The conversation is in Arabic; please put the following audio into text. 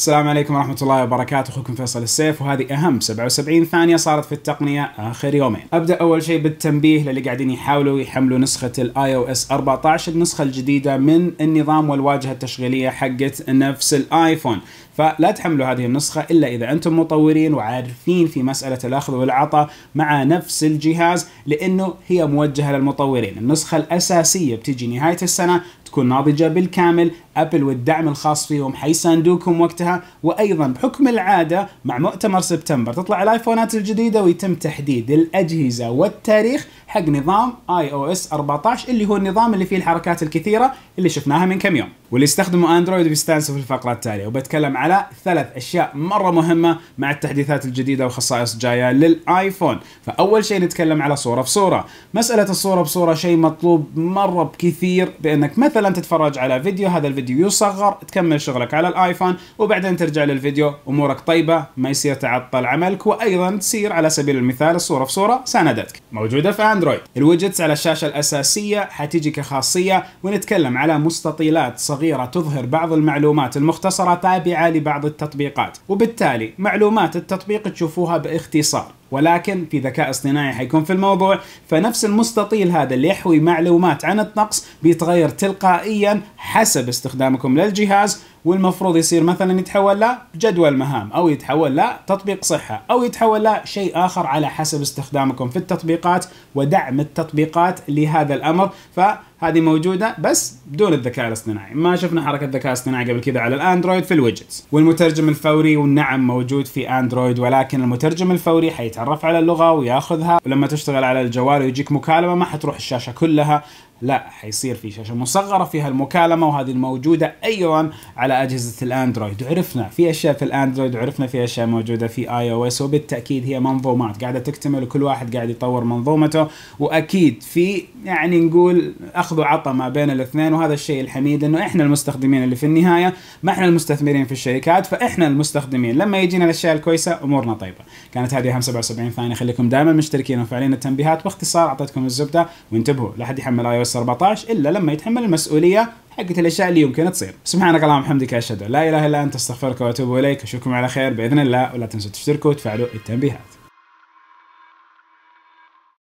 السلام عليكم ورحمة الله وبركاته أخوكم فيصل السيف وهذه أهم 77 ثانية صارت في التقنية آخر يومين أبدأ أول شيء بالتنبيه للي قاعدين يحاولوا يحملوا نسخة الـ iOS 14 النسخة الجديدة من النظام والواجهة التشغيلية حقت نفس الايفون فلا تحملوا هذه النسخة إلا إذا أنتم مطورين وعارفين في مسألة الأخذ والعطاء مع نفس الجهاز لأنه هي موجهة للمطورين النسخة الأساسية بتيجي نهاية السنة تكون ناضجه بالكامل ابل والدعم الخاص فيهم حيساندوكم وقتها وايضا بحكم العاده مع مؤتمر سبتمبر تطلع الايفونات الجديده ويتم تحديد الاجهزه والتاريخ حق نظام اي او اس 14 اللي هو النظام اللي فيه الحركات الكثيره اللي شفناها من كم يوم واللي يستخدموا اندرويد بيستانسوا في الفقره التاليه وبتكلم على ثلاث اشياء مره مهمه مع التحديثات الجديده وخصائص جايه للايفون فاول شيء نتكلم على صوره بصوره مساله الصوره بصوره شيء مطلوب مره بكثير بانك مثلا مثلا تتفرج على فيديو هذا الفيديو يصغر تكمل شغلك على الآيفون وبعدين ترجع للفيديو أمورك طيبة ما يصير تعطل عملك وأيضا تصير على سبيل المثال الصورة في صورة ساندتك موجودة في أندرويد الويدجتس على الشاشة الأساسية حتيجي كخاصية ونتكلم على مستطيلات صغيرة تظهر بعض المعلومات المختصرة تابعة لبعض التطبيقات وبالتالي معلومات التطبيق تشوفوها باختصار ولكن في ذكاء اصطناعي حيكون في الموضوع فنفس المستطيل هذا اللي يحوي معلومات عن الطقس بيتغير تلقائيا حسب استخدامكم للجهاز والمفروض يصير مثلا يتحول لجدول مهام او يتحول لتطبيق صحه او يتحول لشيء اخر على حسب استخدامكم في التطبيقات ودعم التطبيقات لهذا الامر ف هذه موجوده بس بدون الذكاء الاصطناعي ما شفنا حركه ذكاء اصطناعي قبل كذا على الاندرويد في الويدجتس والمترجم الفوري والنعم موجود في اندرويد ولكن المترجم الفوري حيتعرف على اللغه وياخذها ولما تشتغل على الجوال ويجيك مكالمه ما حتروح الشاشه كلها لا حيصير في شاشه مصغره فيها المكالمه وهذه الموجوده ايضا على اجهزه الاندرويد وعرفنا في اشياء في الاندرويد وعرفنا في اشياء موجوده في اي او اس وبالتاكيد هي منظومات قاعده تكتمل وكل واحد قاعد يطور منظومته واكيد في يعني نقول اخذ وعطى ما بين الاثنين وهذا الشيء الحميد انه احنا المستخدمين اللي في النهايه ما احنا المستثمرين في الشركات فاحنا المستخدمين لما يجينا الاشياء الكويسه امورنا طيبه كانت هذه اهم 77 ثانيه خليكم دائما مشتركين وفعلين التنبيهات باختصار اعطيتكم الزبده وانتبهوا لا حد يحمل اي او اس 14 الا لما يتحمل المسؤوليه حقت الاشياء اللي يمكن تصير سبحانك اللهم وبحمدك اشهد لا اله الا انت استغفرك واتوب اليك اشوفكم على خير باذن الله ولا تنسوا تشتركوا وتفعلوا التنبيهات